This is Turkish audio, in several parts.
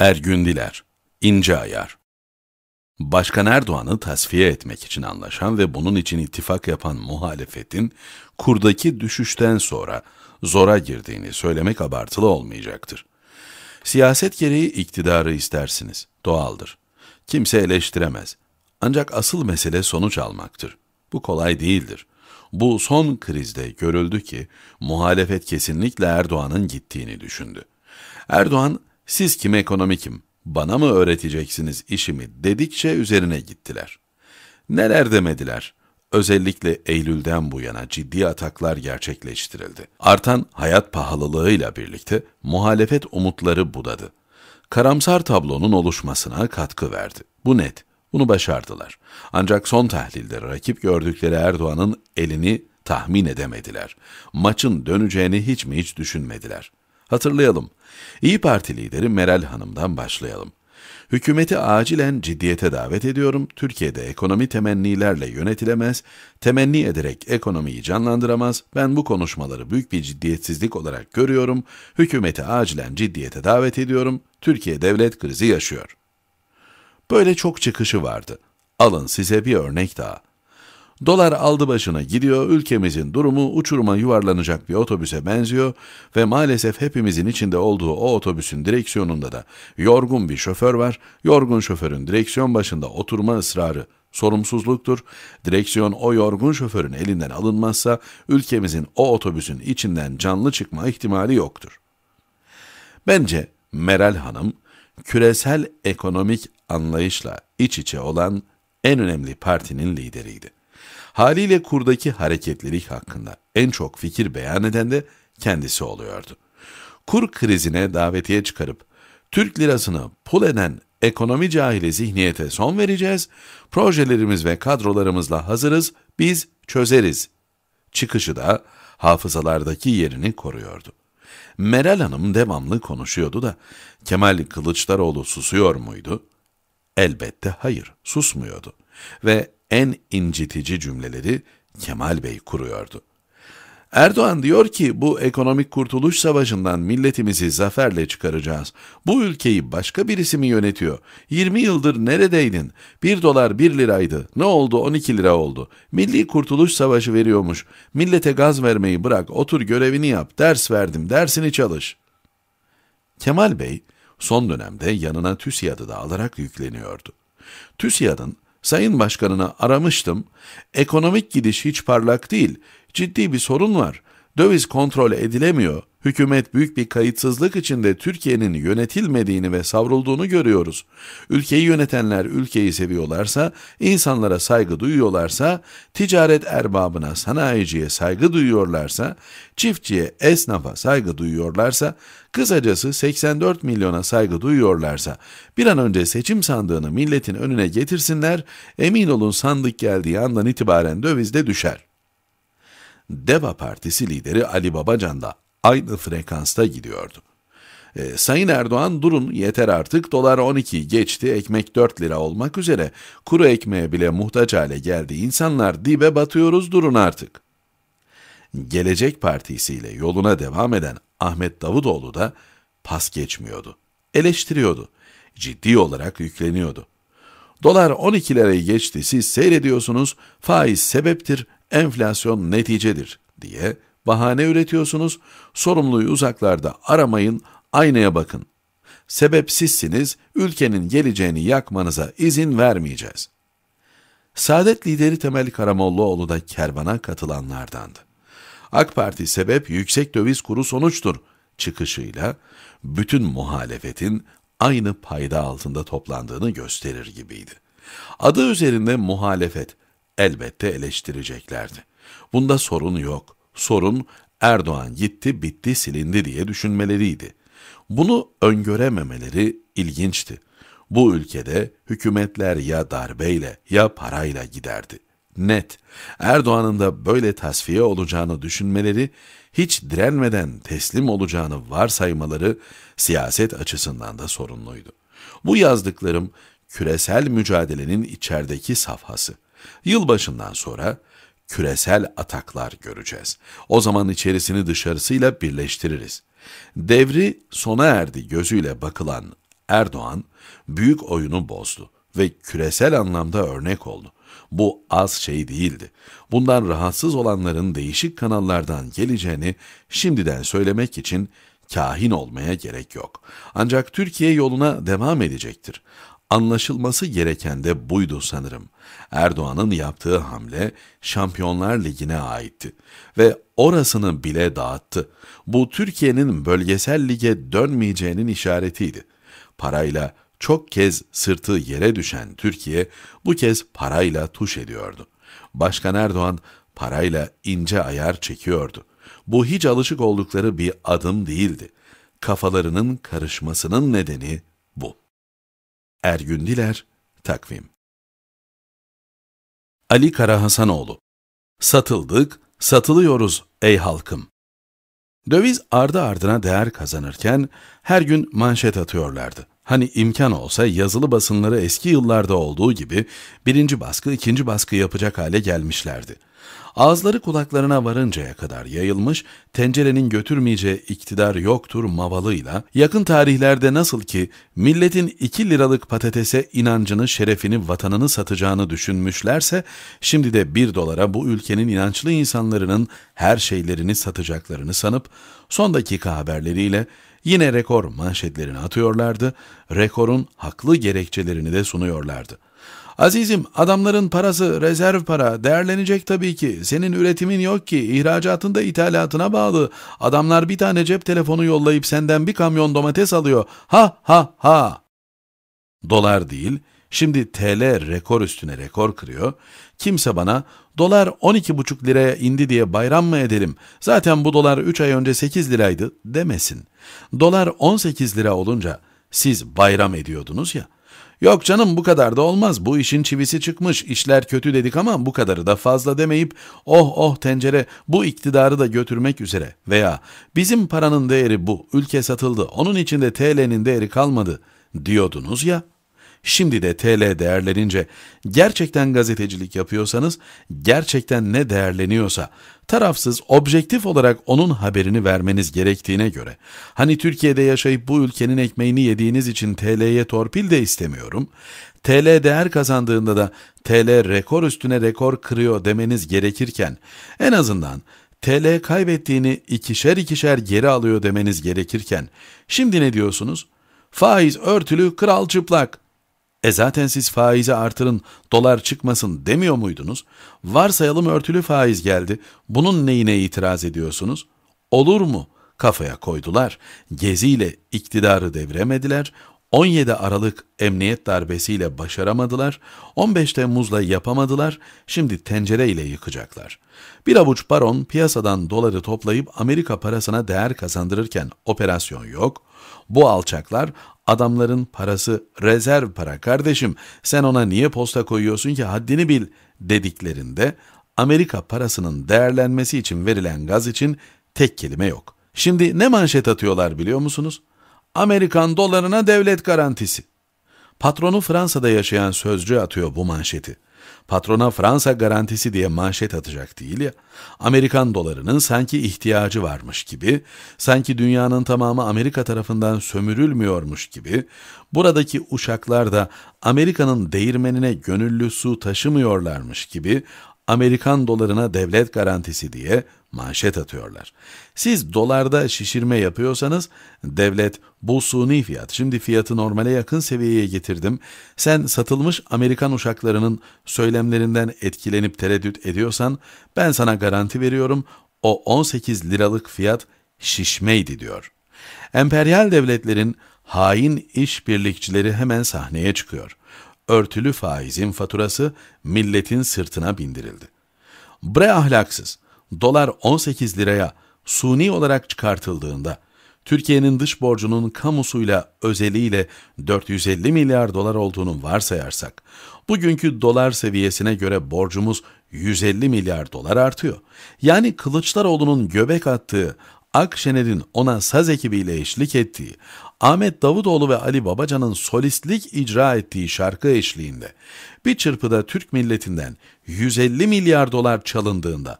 Ergün Diler, İnce Ayar Başkan Erdoğan'ı tasfiye etmek için anlaşan ve bunun için ittifak yapan muhalefetin, kurdaki düşüşten sonra zora girdiğini söylemek abartılı olmayacaktır. Siyaset gereği iktidarı istersiniz, doğaldır. Kimse eleştiremez. Ancak asıl mesele sonuç almaktır. Bu kolay değildir. Bu son krizde görüldü ki muhalefet kesinlikle Erdoğan'ın gittiğini düşündü. Erdoğan siz kim ekonomi kim, bana mı öğreteceksiniz işimi dedikçe üzerine gittiler. Neler demediler. Özellikle Eylül'den bu yana ciddi ataklar gerçekleştirildi. Artan hayat pahalılığıyla birlikte muhalefet umutları budadı. Karamsar tablonun oluşmasına katkı verdi. Bu net. Bunu başardılar. Ancak son tahlilde rakip gördükleri Erdoğan'ın elini tahmin edemediler. Maçın döneceğini hiç mi hiç düşünmediler. Hatırlayalım. İyi Parti lideri Meral Hanım'dan başlayalım. Hükümeti acilen ciddiyete davet ediyorum. Türkiye'de ekonomi temennilerle yönetilemez, temenni ederek ekonomiyi canlandıramaz. Ben bu konuşmaları büyük bir ciddiyetsizlik olarak görüyorum. Hükümeti acilen ciddiyete davet ediyorum. Türkiye devlet krizi yaşıyor. Böyle çok çıkışı vardı. Alın size bir örnek daha. Dolar aldı başına gidiyor, ülkemizin durumu uçuruma yuvarlanacak bir otobüse benziyor ve maalesef hepimizin içinde olduğu o otobüsün direksiyonunda da yorgun bir şoför var. Yorgun şoförün direksiyon başında oturma ısrarı sorumsuzluktur. Direksiyon o yorgun şoförün elinden alınmazsa ülkemizin o otobüsün içinden canlı çıkma ihtimali yoktur. Bence Meral Hanım küresel ekonomik anlayışla iç içe olan en önemli partinin lideriydi. Haliyle kurdaki hareketlilik hakkında en çok fikir beyan eden de kendisi oluyordu. Kur krizine davetiye çıkarıp Türk lirasını pul eden ekonomi cahili zihniyete son vereceğiz, projelerimiz ve kadrolarımızla hazırız, biz çözeriz. Çıkışı da hafızalardaki yerini koruyordu. Meral Hanım devamlı konuşuyordu da Kemal Kılıçdaroğlu susuyor muydu? Elbette hayır, susmuyordu ve en incitici cümleleri Kemal Bey kuruyordu. Erdoğan diyor ki bu ekonomik kurtuluş savaşından milletimizi zaferle çıkaracağız. Bu ülkeyi başka birisi mi yönetiyor? 20 yıldır neredeydin? 1 dolar 1 liraydı. Ne oldu 12 lira oldu. Milli kurtuluş savaşı veriyormuş. Millete gaz vermeyi bırak otur görevini yap. Ders verdim dersini çalış. Kemal Bey son dönemde yanına TÜSİAD'ı da alarak yükleniyordu. TÜSİAD'ın Sayın Başkanına aramıştım. Ekonomik gidiş hiç parlak değil. Ciddi bir sorun var. Döviz kontrol edilemiyor. Hükümet büyük bir kayıtsızlık içinde Türkiye'nin yönetilmediğini ve savrulduğunu görüyoruz. Ülkeyi yönetenler ülkeyi seviyorlarsa, insanlara saygı duyuyorlarsa, ticaret erbabına, sanayiciye saygı duyuyorlarsa, çiftçiye, esnafa saygı duyuyorlarsa, kısacası 84 milyona saygı duyuyorlarsa, bir an önce seçim sandığını milletin önüne getirsinler, emin olun sandık geldiği andan itibaren döviz de düşer. DEVA Partisi lideri Ali Babacan da aynı frekansta gidiyordu. E, Sayın Erdoğan durun yeter artık dolar 12 geçti ekmek 4 lira olmak üzere kuru ekmeğe bile muhtaç hale geldi insanlar dibe batıyoruz durun artık. Gelecek Partisi ile yoluna devam eden Ahmet Davutoğlu da pas geçmiyordu. Eleştiriyordu. Ciddi olarak yükleniyordu. Dolar 12 lirayı geçti siz seyrediyorsunuz faiz sebeptir enflasyon neticedir diye bahane üretiyorsunuz, sorumluyu uzaklarda aramayın, aynaya bakın. Sebep sizsiniz, ülkenin geleceğini yakmanıza izin vermeyeceğiz. Saadet lideri Temel Karamollaoğlu da kervana katılanlardandı. AK Parti sebep yüksek döviz kuru sonuçtur çıkışıyla bütün muhalefetin aynı payda altında toplandığını gösterir gibiydi. Adı üzerinde muhalefet elbette eleştireceklerdi. Bunda sorun yok. Sorun Erdoğan gitti, bitti, silindi diye düşünmeleriydi. Bunu öngörememeleri ilginçti. Bu ülkede hükümetler ya darbeyle ya parayla giderdi. Net. Erdoğan'ın da böyle tasfiye olacağını düşünmeleri, hiç direnmeden teslim olacağını varsaymaları siyaset açısından da sorunluydu. Bu yazdıklarım küresel mücadelenin içerideki safhası. Yılbaşından sonra küresel ataklar göreceğiz. O zaman içerisini dışarısıyla birleştiririz. Devri sona erdi gözüyle bakılan Erdoğan büyük oyunu bozdu ve küresel anlamda örnek oldu. Bu az şey değildi. Bundan rahatsız olanların değişik kanallardan geleceğini şimdiden söylemek için kahin olmaya gerek yok. Ancak Türkiye yoluna devam edecektir. Anlaşılması gereken de buydu sanırım. Erdoğan'ın yaptığı hamle Şampiyonlar Ligi'ne aitti ve orasını bile dağıttı. Bu Türkiye'nin bölgesel lige dönmeyeceğinin işaretiydi. Parayla çok kez sırtı yere düşen Türkiye bu kez parayla tuş ediyordu. Başkan Erdoğan parayla ince ayar çekiyordu. Bu hiç alışık oldukları bir adım değildi. Kafalarının karışmasının nedeni bu. Ergün Diler, Takvim Ali Karahasanoğlu Satıldık, satılıyoruz ey halkım. Döviz ardı ardına değer kazanırken her gün manşet atıyorlardı. Hani imkan olsa yazılı basınları eski yıllarda olduğu gibi birinci baskı, ikinci baskı yapacak hale gelmişlerdi. Ağızları kulaklarına varıncaya kadar yayılmış, tencerenin götürmeyeceği iktidar yoktur mavalıyla, yakın tarihlerde nasıl ki milletin 2 liralık patatese inancını, şerefini, vatanını satacağını düşünmüşlerse, şimdi de 1 dolara bu ülkenin inançlı insanların her şeylerini satacaklarını sanıp, son dakika haberleriyle Yine rekor manşetlerini atıyorlardı, rekorun haklı gerekçelerini de sunuyorlardı. Azizim adamların parası rezerv para değerlenecek tabii ki senin üretimin yok ki ihracatın da ithalatına bağlı adamlar bir tane cep telefonu yollayıp senden bir kamyon domates alıyor ha ha ha. Dolar değil şimdi TL rekor üstüne rekor kırıyor kimse bana Dolar 12,5 liraya indi diye bayram mı edelim? Zaten bu dolar 3 ay önce 8 liraydı demesin. Dolar 18 lira olunca siz bayram ediyordunuz ya. Yok canım bu kadar da olmaz. Bu işin çivisi çıkmış. İşler kötü dedik ama bu kadarı da fazla demeyip oh oh tencere bu iktidarı da götürmek üzere veya bizim paranın değeri bu. Ülke satıldı. Onun içinde TL'nin değeri kalmadı diyordunuz ya. Şimdi de TL değerlenince gerçekten gazetecilik yapıyorsanız, gerçekten ne değerleniyorsa, tarafsız, objektif olarak onun haberini vermeniz gerektiğine göre, hani Türkiye'de yaşayıp bu ülkenin ekmeğini yediğiniz için TL'ye torpil de istemiyorum, TL değer kazandığında da TL rekor üstüne rekor kırıyor demeniz gerekirken, en azından TL kaybettiğini ikişer ikişer geri alıyor demeniz gerekirken, şimdi ne diyorsunuz? Faiz örtülü, kral çıplak. E zaten siz faizi artırın, dolar çıkmasın demiyor muydunuz? Varsayalım örtülü faiz geldi. Bunun neyine itiraz ediyorsunuz? Olur mu? Kafaya koydular. Geziyle iktidarı devremediler. 17 Aralık emniyet darbesiyle başaramadılar, 15 Temmuz'la yapamadılar, şimdi tencere ile yıkacaklar. Bir avuç baron piyasadan doları toplayıp Amerika parasına değer kazandırırken operasyon yok. Bu alçaklar adamların parası rezerv para kardeşim sen ona niye posta koyuyorsun ki haddini bil dediklerinde Amerika parasının değerlenmesi için verilen gaz için tek kelime yok. Şimdi ne manşet atıyorlar biliyor musunuz? Amerikan dolarına devlet garantisi. Patronu Fransa'da yaşayan sözcü atıyor bu manşeti. Patrona Fransa garantisi diye manşet atacak değil ya, Amerikan dolarının sanki ihtiyacı varmış gibi, sanki dünyanın tamamı Amerika tarafından sömürülmüyormuş gibi, buradaki uşaklar da Amerika'nın değirmenine gönüllü su taşımıyorlarmış gibi, Amerikan dolarına devlet garantisi diye manşet atıyorlar. Siz dolarda şişirme yapıyorsanız devlet bu suni fiyat şimdi fiyatı normale yakın seviyeye getirdim. Sen satılmış Amerikan uşaklarının söylemlerinden etkilenip tereddüt ediyorsan ben sana garanti veriyorum o 18 liralık fiyat şişmeydi diyor. Emperyal devletlerin hain işbirlikçileri hemen sahneye çıkıyor örtülü faizin faturası milletin sırtına bindirildi. Bre ahlaksız, dolar 18 liraya suni olarak çıkartıldığında, Türkiye'nin dış borcunun kamusuyla özeliyle 450 milyar dolar olduğunu varsayarsak, bugünkü dolar seviyesine göre borcumuz 150 milyar dolar artıyor. Yani Kılıçdaroğlu'nun göbek attığı Akşener'in ona saz ekibiyle eşlik ettiği, Ahmet Davutoğlu ve Ali Babacan'ın solistlik icra ettiği şarkı eşliğinde, bir çırpıda Türk milletinden 150 milyar dolar çalındığında,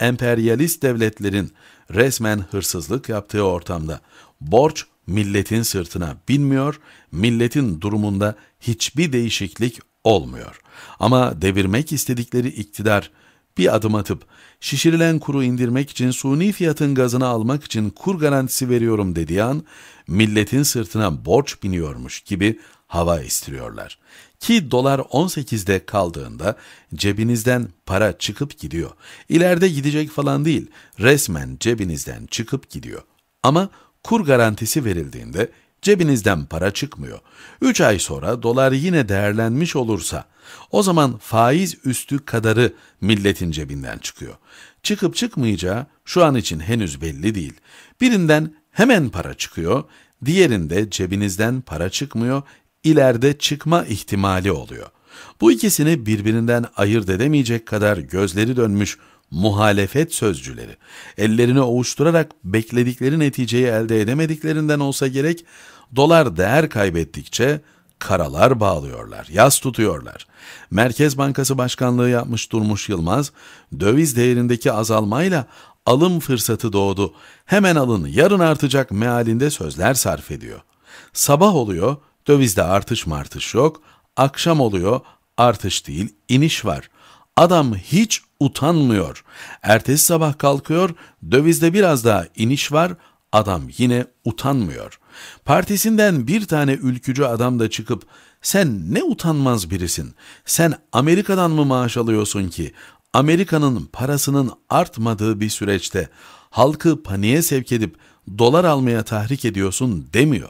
emperyalist devletlerin resmen hırsızlık yaptığı ortamda, borç milletin sırtına binmiyor, milletin durumunda hiçbir değişiklik olmuyor. Ama devirmek istedikleri iktidar bir adım atıp şişirilen kuru indirmek için suni fiyatın gazını almak için kur garantisi veriyorum dediği an milletin sırtına borç biniyormuş gibi hava istiriyorlar. Ki dolar 18'de kaldığında cebinizden para çıkıp gidiyor. İleride gidecek falan değil, resmen cebinizden çıkıp gidiyor. Ama kur garantisi verildiğinde Cebinizden para çıkmıyor. 3 ay sonra dolar yine değerlenmiş olursa o zaman faiz üstü kadarı milletin cebinden çıkıyor. Çıkıp çıkmayacağı şu an için henüz belli değil. Birinden hemen para çıkıyor, diğerinde cebinizden para çıkmıyor, ileride çıkma ihtimali oluyor. Bu ikisini birbirinden ayırt edemeyecek kadar gözleri dönmüş muhalefet sözcüleri ellerini ovuşturarak bekledikleri neticeyi elde edemediklerinden olsa gerek dolar değer kaybettikçe karalar bağlıyorlar, yas tutuyorlar. Merkez Bankası Başkanlığı yapmış Durmuş Yılmaz, döviz değerindeki azalmayla alım fırsatı doğdu, hemen alın yarın artacak mealinde sözler sarf ediyor. Sabah oluyor, dövizde artış martış yok, akşam oluyor, artış değil iniş var. Adam hiç utanmıyor. Ertesi sabah kalkıyor, dövizde biraz daha iniş var, adam yine utanmıyor. Partisinden bir tane ülkücü adam da çıkıp, sen ne utanmaz birisin, sen Amerika'dan mı maaş alıyorsun ki? Amerika'nın parasının artmadığı bir süreçte halkı paniğe sevk edip dolar almaya tahrik ediyorsun demiyor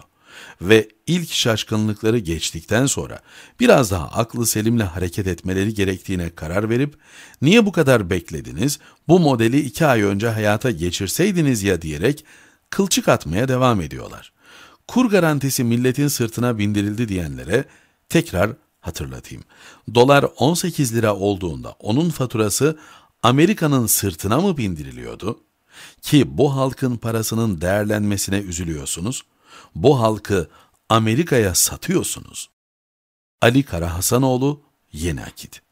ve ilk şaşkınlıkları geçtikten sonra biraz daha aklı selimle hareket etmeleri gerektiğine karar verip niye bu kadar beklediniz, bu modeli iki ay önce hayata geçirseydiniz ya diyerek kılçık atmaya devam ediyorlar. Kur garantisi milletin sırtına bindirildi diyenlere tekrar hatırlatayım. Dolar 18 lira olduğunda onun faturası Amerika'nın sırtına mı bindiriliyordu? Ki bu halkın parasının değerlenmesine üzülüyorsunuz bu halkı Amerika'ya satıyorsunuz. Ali Kara Hasanoğlu, Yeni Akit